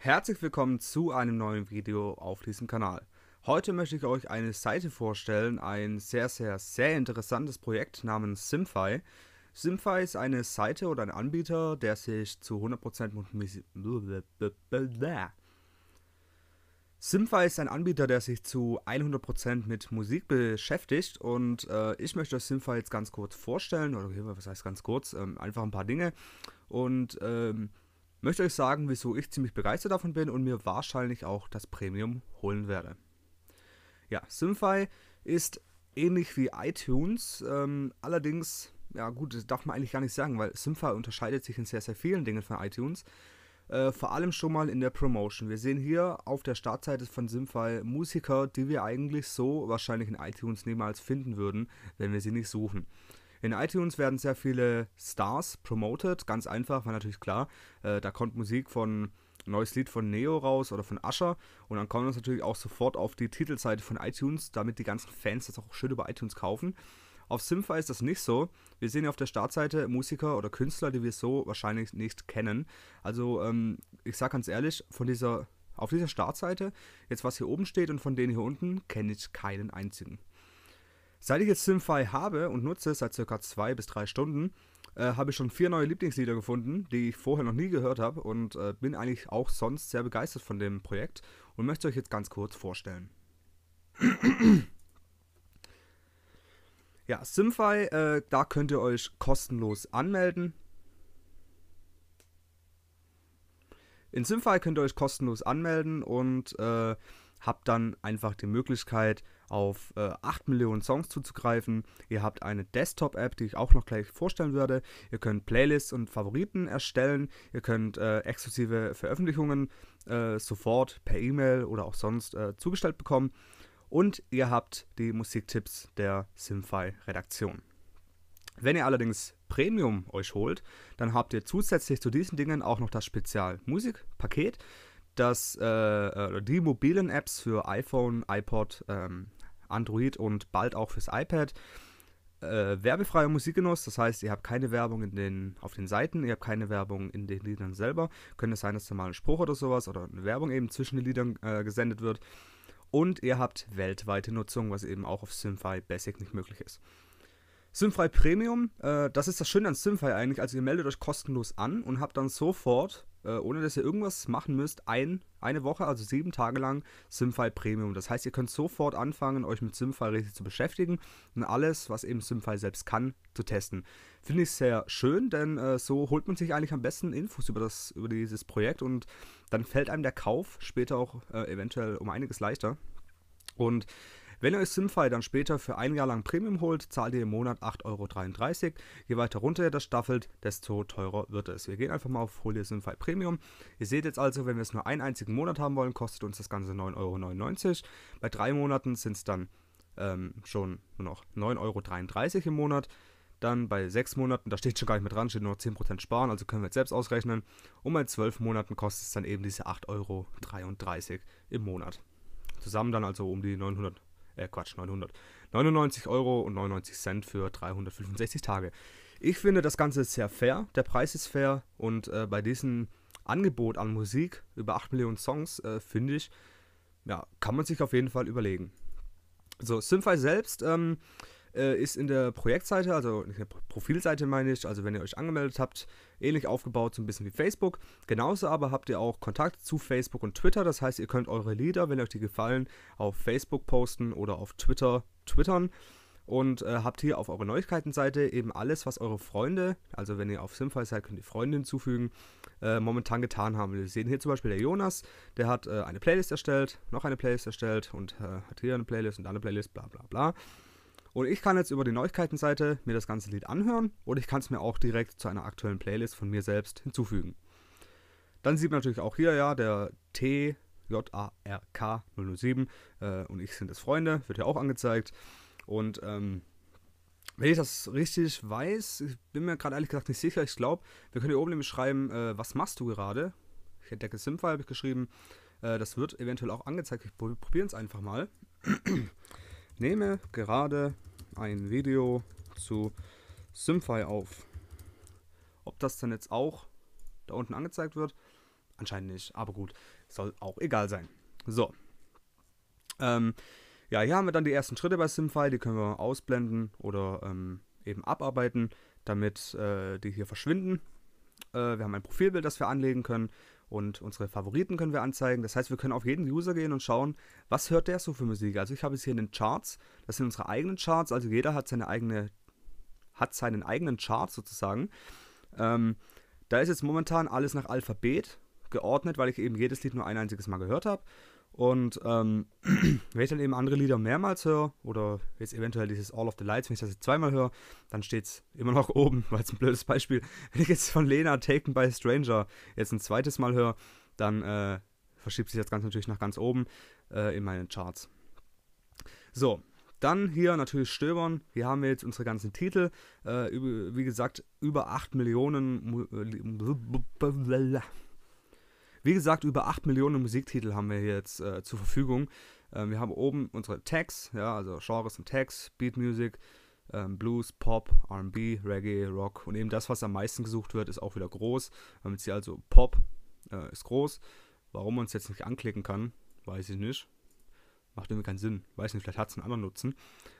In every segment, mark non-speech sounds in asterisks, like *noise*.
Herzlich willkommen zu einem neuen Video auf diesem Kanal. Heute möchte ich euch eine Seite vorstellen, ein sehr, sehr, sehr interessantes Projekt namens Simfy. Simfy ist eine Seite oder ein Anbieter, der sich zu 100% Simfy ist ein Anbieter, der sich zu 100% mit Musik beschäftigt und äh, ich möchte Simfy jetzt ganz kurz vorstellen, oder was heißt ganz kurz, ähm, einfach ein paar Dinge und ähm, möchte euch sagen, wieso ich ziemlich begeistert davon bin und mir wahrscheinlich auch das Premium holen werde. Ja, Simfy ist ähnlich wie iTunes, ähm, allerdings, ja gut, das darf man eigentlich gar nicht sagen, weil Simfy unterscheidet sich in sehr, sehr vielen Dingen von iTunes. Äh, vor allem schon mal in der Promotion. Wir sehen hier auf der Startseite von Simfy Musiker, die wir eigentlich so wahrscheinlich in iTunes niemals finden würden, wenn wir sie nicht suchen. In iTunes werden sehr viele Stars promoted, ganz einfach, war natürlich klar. Äh, da kommt Musik von neues Lied von Neo raus oder von Asher und dann kommen wir natürlich auch sofort auf die Titelseite von iTunes, damit die ganzen Fans das auch schön über iTunes kaufen. Auf Simfa ist das nicht so. Wir sehen ja auf der Startseite Musiker oder Künstler, die wir so wahrscheinlich nicht kennen. Also ähm, ich sag ganz ehrlich, von dieser auf dieser Startseite, jetzt was hier oben steht und von denen hier unten, kenne ich keinen einzigen. Seit ich jetzt Simfy habe und nutze, seit circa zwei bis drei Stunden, äh, habe ich schon vier neue Lieblingslieder gefunden, die ich vorher noch nie gehört habe und äh, bin eigentlich auch sonst sehr begeistert von dem Projekt und möchte euch jetzt ganz kurz vorstellen. ja, Simfy, äh, da könnt ihr euch kostenlos anmelden. In Simfy könnt ihr euch kostenlos anmelden und äh, habt dann einfach die Möglichkeit, auf äh, 8 Millionen Songs zuzugreifen. Ihr habt eine Desktop-App, die ich auch noch gleich vorstellen werde. Ihr könnt Playlists und Favoriten erstellen. Ihr könnt äh, exklusive Veröffentlichungen äh, sofort per E-Mail oder auch sonst äh, zugestellt bekommen. Und ihr habt die Musiktipps der Simfy-Redaktion. Wenn ihr allerdings Premium euch holt, dann habt ihr zusätzlich zu diesen Dingen auch noch das Spezial-Musik-Paket, das äh, äh die mobilen Apps für iPhone, iPod, ähm, Android und bald auch fürs iPad. Äh, werbefreier Musikgenuss, das heißt, ihr habt keine Werbung in den, auf den Seiten, ihr habt keine Werbung in den Liedern selber. Könnte sein, dass da mal ein Spruch oder sowas oder eine Werbung eben zwischen den Liedern äh, gesendet wird. Und ihr habt weltweite Nutzung, was eben auch auf Synthwave Basic nicht möglich ist. Simfrei Premium, äh, das ist das Schöne an Simfrei eigentlich. Also ihr meldet euch kostenlos an und habt dann sofort, äh, ohne dass ihr irgendwas machen müsst, ein, eine Woche, also sieben Tage lang Simfrei Premium. Das heißt, ihr könnt sofort anfangen, euch mit Simfrei richtig zu beschäftigen und alles, was eben Simfrei selbst kann, zu testen. Finde ich sehr schön, denn äh, so holt man sich eigentlich am besten Infos über, das, über dieses Projekt und dann fällt einem der Kauf später auch äh, eventuell um einiges leichter. Und wenn ihr euch Simfy dann später für ein Jahr lang Premium holt, zahlt ihr im Monat 8,33 Euro. Je weiter runter ihr das staffelt, desto teurer wird es. Wir gehen einfach mal auf Folie dir Simfy Premium. Ihr seht jetzt also, wenn wir es nur einen einzigen Monat haben wollen, kostet uns das Ganze 9,99 Euro. Bei drei Monaten sind es dann ähm, schon nur noch 9,33 Euro im Monat. Dann bei sechs Monaten, da steht schon gar nicht mehr dran, steht nur noch 10% sparen, also können wir jetzt selbst ausrechnen. Und bei zwölf Monaten kostet es dann eben diese 8,33 Euro im Monat. Zusammen dann also um die 900 Euro äh Quatsch, 900. 99 Euro und 99 Cent für 365 Tage. Ich finde das Ganze sehr fair, der Preis ist fair und äh, bei diesem Angebot an Musik über 8 Millionen Songs, äh, finde ich, ja, kann man sich auf jeden Fall überlegen. So, Synthai selbst, ähm, äh, ist in der Projektseite, also in der Profilseite meine ich, also wenn ihr euch angemeldet habt, ähnlich aufgebaut, so ein bisschen wie Facebook. Genauso aber habt ihr auch Kontakt zu Facebook und Twitter. Das heißt, ihr könnt eure Lieder, wenn euch die gefallen, auf Facebook posten oder auf Twitter twittern. Und äh, habt hier auf eurer Neuigkeitenseite eben alles, was eure Freunde, also wenn ihr auf Simfy seid, könnt ihr Freunde hinzufügen, äh, momentan getan haben. Wir sehen hier zum Beispiel der Jonas, der hat äh, eine Playlist erstellt, noch eine Playlist erstellt und äh, hat hier eine Playlist und da eine Playlist, bla bla bla. Und ich kann jetzt über die Neuigkeitenseite mir das ganze Lied anhören oder ich kann es mir auch direkt zu einer aktuellen Playlist von mir selbst hinzufügen. Dann sieht man natürlich auch hier, ja, der T JARK 007 äh, und ich sind das Freunde, wird ja auch angezeigt. Und ähm, wenn ich das richtig weiß, ich bin mir gerade ehrlich gesagt nicht sicher, ich glaube, wir können hier oben nämlich schreiben, äh, was machst du gerade? Ich entdecke Simfile, habe ich geschrieben. Äh, das wird eventuell auch angezeigt. Wir probieren es einfach mal nehme gerade ein Video zu Symphi auf. Ob das dann jetzt auch da unten angezeigt wird? Anscheinend nicht, aber gut, soll auch egal sein. So. Ähm, ja, hier haben wir dann die ersten Schritte bei Simfy, die können wir ausblenden oder ähm, eben abarbeiten, damit äh, die hier verschwinden. Äh, wir haben ein Profilbild, das wir anlegen können und unsere Favoriten können wir anzeigen. Das heißt, wir können auf jeden User gehen und schauen, was hört der so für Musik. Also ich habe es hier in den Charts, das sind unsere eigenen Charts, also jeder hat seine eigene, hat seinen eigenen Chart sozusagen. Ähm, da ist jetzt momentan alles nach Alphabet geordnet, weil ich eben jedes Lied nur ein einziges Mal gehört habe. Und ähm, *clears throat* wenn ich dann eben andere Lieder mehrmals höre, oder jetzt eventuell dieses All of the Lights, wenn ich das jetzt zweimal höre, dann steht es immer noch *laughs* oben, weil es ein blödes Beispiel. Wenn ich jetzt von Lena Taken by a Stranger jetzt ein zweites Mal höre, dann äh, verschiebt sich das Ganze natürlich nach ganz oben äh, in meinen Charts. So, dann hier natürlich stöbern. Hier haben wir jetzt unsere ganzen Titel. Äh, wie gesagt, über 8 Millionen. Äh, wie gesagt, über 8 Millionen Musiktitel haben wir jetzt äh, zur Verfügung. Ähm, wir haben oben unsere Tags, ja, also Genres und Tags, Beat Music, ähm, Blues, Pop, RB, Reggae, Rock und eben das, was am meisten gesucht wird, ist auch wieder groß. Damit sie also Pop äh, ist groß. Warum man es jetzt nicht anklicken kann, weiß ich nicht. Macht irgendwie keinen Sinn. Weiß nicht, vielleicht hat es einen anderen Nutzen.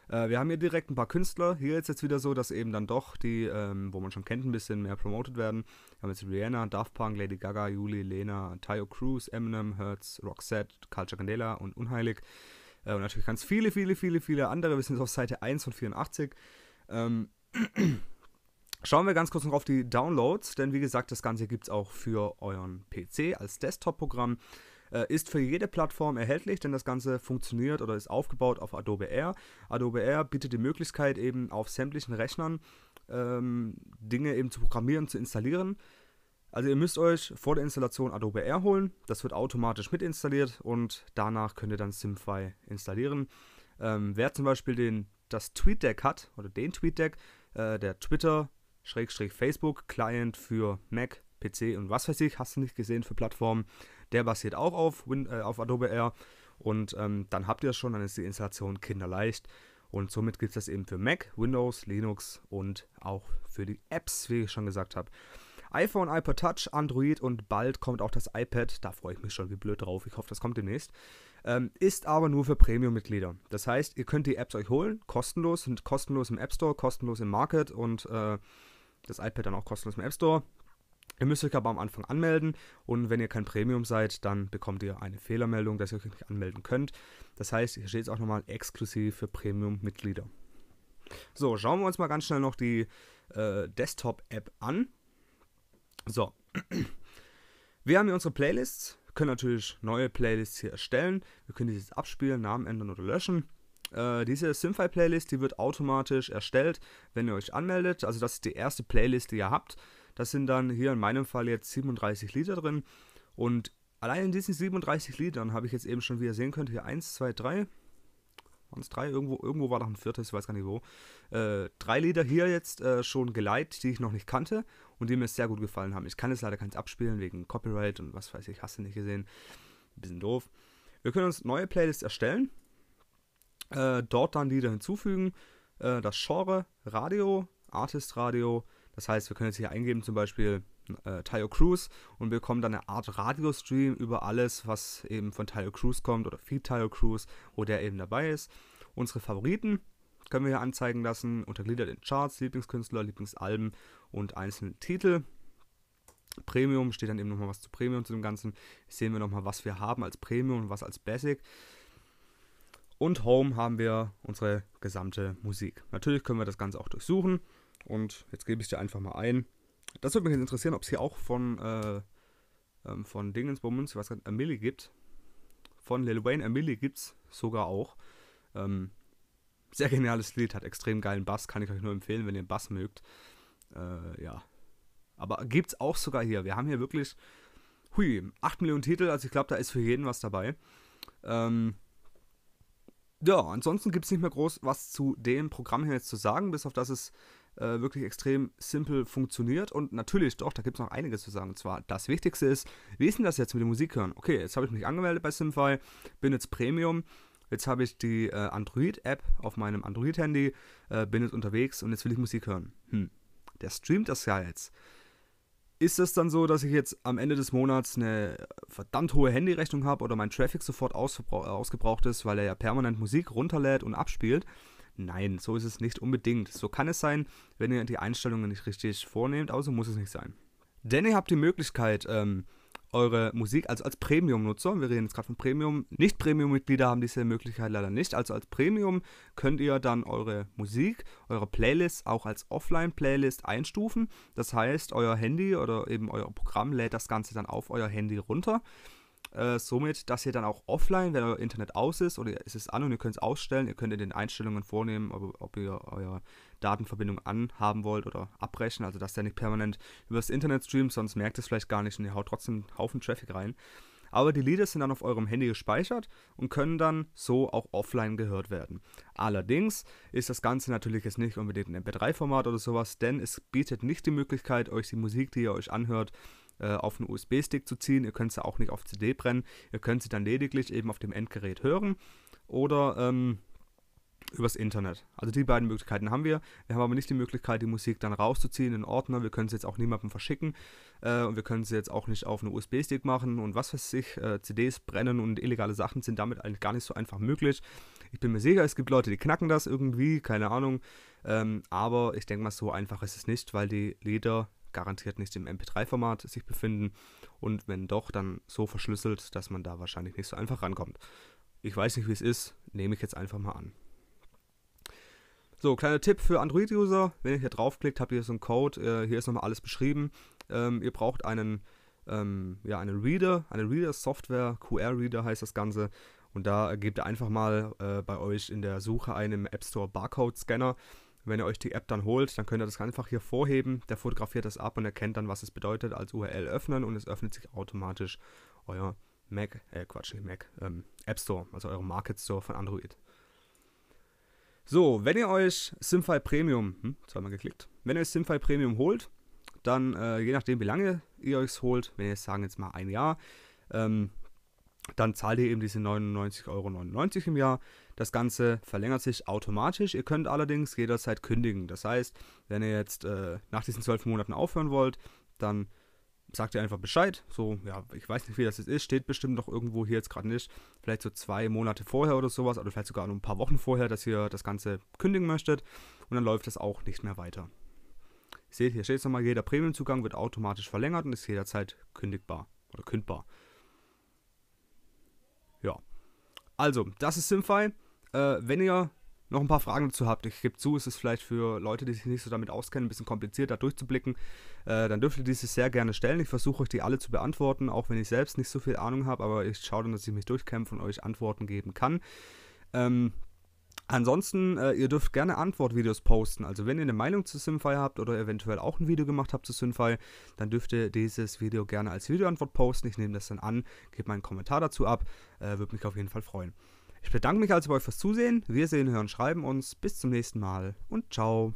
Äh, wir haben hier direkt ein paar Künstler. Hier ist jetzt wieder so, dass eben dann doch die, ähm, wo man schon kennt, ein bisschen mehr promotet werden. Wir haben jetzt Rihanna, Daft Punk, Lady Gaga, Juli, Lena, Tayo Cruz, Eminem, Hertz, Roxette, Culture Candela und Unheilig. Äh, und natürlich ganz viele, viele, viele, viele andere. Wir sind jetzt auf Seite 1 von 84. Ähm, *clears throat* Schauen wir ganz kurz noch auf die Downloads, denn wie gesagt, das Ganze gibt es auch für euren PC als Desktop-Programm. Äh, ist für jede Plattform erhältlich, denn das Ganze funktioniert oder ist aufgebaut auf Adobe Air. Adobe Air bietet die Möglichkeit, eben auf sämtlichen Rechnern ähm, Dinge eben zu programmieren, zu installieren. Also ihr müsst euch vor der Installation Adobe Air holen, das wird automatisch mitinstalliert und danach könnt ihr dann SimFi installieren. Ähm, wer zum Beispiel den, das TweetDeck hat oder den TweetDeck, äh, der Twitter-Facebook-Client für Mac PC und was weiß ich, hast du nicht gesehen für Plattformen. Der basiert auch auf, Win äh, auf Adobe Air und ähm, dann habt ihr es schon, dann ist die Installation kinderleicht. Und somit gibt es das eben für Mac, Windows, Linux und auch für die Apps, wie ich schon gesagt habe. iPhone, iPod Touch, Android und bald kommt auch das iPad. Da freue ich mich schon wie blöd drauf. Ich hoffe, das kommt demnächst. Ähm, ist aber nur für Premium-Mitglieder. Das heißt, ihr könnt die Apps euch holen, kostenlos, sind kostenlos im App Store, kostenlos im Market und äh, das iPad dann auch kostenlos im App Store. Ihr müsst euch aber am Anfang anmelden und wenn ihr kein Premium seid, dann bekommt ihr eine Fehlermeldung, dass ihr euch nicht anmelden könnt. Das heißt, hier steht es auch nochmal exklusiv für Premium-Mitglieder. So, schauen wir uns mal ganz schnell noch die äh, Desktop-App an. So, *clears throat* wir haben hier unsere Playlists, können natürlich neue Playlists hier erstellen. Wir können diese jetzt abspielen, Namen ändern oder löschen. Äh, diese Simfy-Playlist, die wird automatisch erstellt, wenn ihr euch anmeldet. Also das ist die erste Playlist, die ihr habt. Das sind dann hier in meinem Fall jetzt 37 Liter drin. Und allein in diesen 37 Litern habe ich jetzt eben schon, wie ihr sehen könnt, hier 1, 2, 3. Waren es 3? Irgendwo, irgendwo war noch ein viertes, ich weiß gar nicht wo. Äh, drei Lieder hier jetzt äh, schon geleitet, die ich noch nicht kannte und die mir sehr gut gefallen haben. Ich kann jetzt leider keins abspielen wegen Copyright und was weiß ich, hast du nicht gesehen. Ein bisschen doof. Wir können uns neue Playlists erstellen, äh, dort dann Lieder hinzufügen, äh, das Genre Radio, Artist Radio, das heißt, wir können jetzt hier eingeben, zum Beispiel äh, Tyo Cruz und bekommen dann eine Art Radiostream über alles, was eben von Tyo Cruz kommt oder Feed Tyo Cruz, wo der eben dabei ist. Unsere Favoriten können wir hier anzeigen lassen, untergliedert in Charts, Lieblingskünstler, Lieblingsalben und einzelne Titel. Premium steht dann eben nochmal was zu Premium zu dem Ganzen. Hier sehen wir nochmal, was wir haben als Premium und was als Basic. Und Home haben wir unsere gesamte Musik. Natürlich können wir das Ganze auch durchsuchen. Und jetzt gebe ich dir einfach mal ein. Das würde mich jetzt interessieren, ob es hier auch von, äh, ähm, von Dingensbummens, was gerade, Amille gibt. Von Lil Wayne Amille gibt es sogar auch. Ähm, sehr geniales Lied, hat extrem geilen Bass, kann ich euch nur empfehlen, wenn ihr Bass mögt. Äh, ja. Aber gibt es auch sogar hier. Wir haben hier wirklich, hui, 8 Millionen Titel, also ich glaube, da ist für jeden was dabei. Ähm, ja, ansonsten gibt es nicht mehr groß was zu dem Programm hier jetzt zu sagen, bis auf das es äh, wirklich extrem simpel funktioniert. Und natürlich, doch, da gibt es noch einiges zu sagen. Und zwar, das Wichtigste ist, wie ist denn das jetzt mit dem Musikhören? Okay, jetzt habe ich mich angemeldet bei Simfy, bin jetzt Premium. Jetzt habe ich die äh, Android-App auf meinem Android-Handy, äh, bin jetzt unterwegs und jetzt will ich Musik hören. Hm, der streamt das ja jetzt. Ist es dann so, dass ich jetzt am Ende des Monats eine verdammt hohe Handyrechnung habe oder mein Traffic sofort ausgebraucht ist, weil er ja permanent Musik runterlädt und abspielt? Nein, so ist es nicht unbedingt. So kann es sein, wenn ihr die Einstellungen nicht richtig vornehmt, also muss es nicht sein. Denn ihr habt die Möglichkeit, ähm, eure Musik, also als Premium-Nutzer, wir reden jetzt gerade von Premium, nicht Premium-Mitglieder haben diese Möglichkeit leider nicht. Also als Premium könnt ihr dann eure Musik, eure Playlist auch als Offline-Playlist einstufen. Das heißt, euer Handy oder eben euer Programm lädt das Ganze dann auf euer Handy runter. Äh, somit, dass ihr dann auch offline, wenn euer Internet aus ist oder es ist an und ihr könnt es ausstellen, ihr könnt in den Einstellungen vornehmen, ob, ob ihr eure Datenverbindung anhaben wollt oder abbrechen, also dass der nicht permanent übers Internet streamt, sonst merkt ihr es vielleicht gar nicht und ihr haut trotzdem einen Haufen Traffic rein. Aber die Lieder sind dann auf eurem Handy gespeichert und können dann so auch offline gehört werden. Allerdings ist das Ganze natürlich jetzt nicht unbedingt ein MP3-Format oder sowas, denn es bietet nicht die Möglichkeit, euch die Musik, die ihr euch anhört, äh, auf einen USB-Stick zu ziehen. Ihr könnt sie auch nicht auf CD brennen. Ihr könnt sie dann lediglich eben auf dem Endgerät hören oder ähm, übers Internet. Also die beiden Möglichkeiten haben wir. Wir haben aber nicht die Möglichkeit, die Musik dann rauszuziehen in Ordner. Wir können sie jetzt auch niemandem verschicken äh, und wir können sie jetzt auch nicht auf einen USB-Stick machen und was weiß ich. Äh, CDs brennen und illegale Sachen sind damit eigentlich gar nicht so einfach möglich. Ich bin mir sicher, es gibt Leute, die knacken das irgendwie, keine Ahnung. Ähm, aber ich denke mal, so einfach ist es nicht, weil die Lieder garantiert nicht im MP3-Format sich befinden und wenn doch, dann so verschlüsselt, dass man da wahrscheinlich nicht so einfach rankommt. Ich weiß nicht, wie es ist, nehme ich jetzt einfach mal an. So, kleiner Tipp für Android-User, wenn ihr hier draufklickt, habt ihr so einen Code, äh, hier ist nochmal alles beschrieben. Ähm, ihr braucht einen, ähm, ja, einen Reader, eine Reader-Software, QR-Reader heißt das Ganze. Und da gebt ihr einfach mal äh, bei euch in der Suche einen App Store Barcode-Scanner wenn ihr euch die App dann holt, dann könnt ihr das einfach hier vorheben. Der fotografiert das ab und erkennt dann, was es bedeutet, als URL öffnen und es öffnet sich automatisch euer Mac, äh Quatsch, nicht Mac, ähm, App Store, also eure Market Store von Android. So, wenn ihr euch Simfy Premium, hm, zweimal geklickt, wenn ihr euch Simfy Premium holt, dann äh, je nachdem, wie lange ihr euch holt, wenn ihr sagen jetzt mal ein Jahr, ähm, dann zahlt ihr eben diese 99,99 Euro im Jahr. Das Ganze verlängert sich automatisch. Ihr könnt allerdings jederzeit kündigen. Das heißt, wenn ihr jetzt äh, nach diesen zwölf Monaten aufhören wollt, dann sagt ihr einfach Bescheid. So, ja, ich weiß nicht, wie das jetzt ist. Steht bestimmt noch irgendwo hier jetzt gerade nicht. Vielleicht so zwei Monate vorher oder sowas. Oder vielleicht sogar nur ein paar Wochen vorher, dass ihr das Ganze kündigen möchtet. Und dann läuft das auch nicht mehr weiter. Seht, hier steht es nochmal, jeder Premiumzugang wird automatisch verlängert und ist jederzeit kündigbar oder kündbar. Also, das ist Simfy. Äh, wenn ihr noch ein paar Fragen dazu habt, ich gebe zu, es ist vielleicht für Leute, die sich nicht so damit auskennen, ein bisschen kompliziert, da durchzublicken, äh, dann dürft ihr diese sehr gerne stellen. Ich versuche euch die alle zu beantworten, auch wenn ich selbst nicht so viel Ahnung habe, aber ich schaue dann, dass ich mich durchkämpfe und euch Antworten geben kann. Ähm, Ansonsten, äh, ihr dürft gerne Antwortvideos posten. Also wenn ihr eine Meinung zu Simfy habt oder eventuell auch ein Video gemacht habt zu Simfy, dann dürft ihr dieses Video gerne als Videoantwort posten. Ich nehme das dann an, gebe meinen Kommentar dazu ab. Äh, Würde mich auf jeden Fall freuen. Ich bedanke mich also bei euch fürs Zusehen. Wir sehen, hören, schreiben uns. Bis zum nächsten Mal und ciao.